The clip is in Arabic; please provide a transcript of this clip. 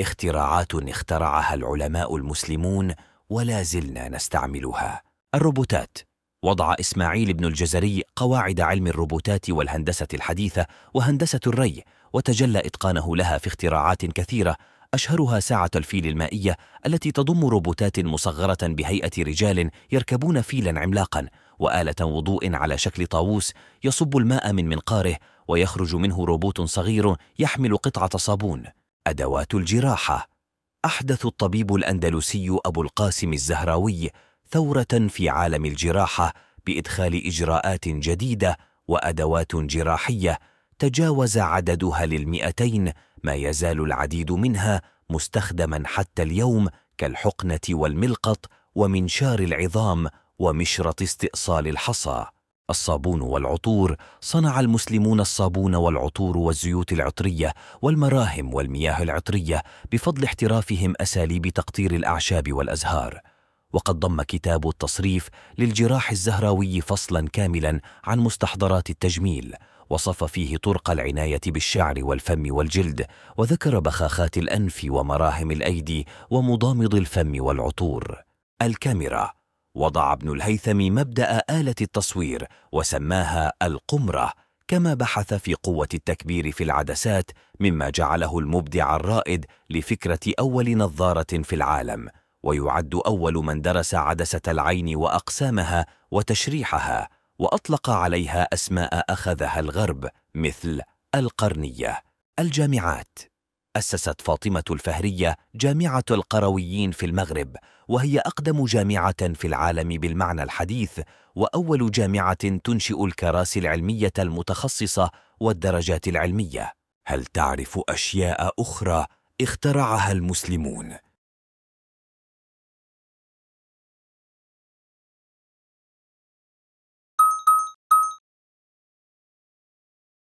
اختراعات اخترعها العلماء المسلمون ولا زلنا نستعملها الروبوتات وضع إسماعيل بن الجزري قواعد علم الروبوتات والهندسة الحديثة وهندسة الري وتجلى إتقانه لها في اختراعات كثيرة أشهرها ساعة الفيل المائية التي تضم روبوتات مصغرة بهيئة رجال يركبون فيلا عملاقا وآلة وضوء على شكل طاووس يصب الماء من منقاره ويخرج منه روبوت صغير يحمل قطعة صابون أدوات الجراحة أحدث الطبيب الأندلسي أبو القاسم الزهراوي ثورة في عالم الجراحة بإدخال إجراءات جديدة وأدوات جراحية تجاوز عددها للمئتين ما يزال العديد منها مستخدما حتى اليوم كالحقنة والملقط ومنشار العظام ومشرط استئصال الحصى الصابون والعطور صنع المسلمون الصابون والعطور والزيوت العطريه والمراهم والمياه العطريه بفضل احترافهم اساليب تقطير الاعشاب والازهار وقد ضم كتاب التصريف للجراح الزهراوي فصلا كاملا عن مستحضرات التجميل وصف فيه طرق العنايه بالشعر والفم والجلد وذكر بخاخات الانف ومراهم الايدي ومضامض الفم والعطور الكاميرا وضع ابن الهيثم مبدأ آلة التصوير وسماها القمرة كما بحث في قوة التكبير في العدسات مما جعله المبدع الرائد لفكرة أول نظارة في العالم ويعد أول من درس عدسة العين وأقسامها وتشريحها وأطلق عليها أسماء أخذها الغرب مثل القرنية الجامعات أسست فاطمة الفهرية جامعة القرويين في المغرب وهي أقدم جامعة في العالم بالمعنى الحديث وأول جامعة تنشئ الكراسي العلمية المتخصصة والدرجات العلمية هل تعرف أشياء أخرى اخترعها المسلمون؟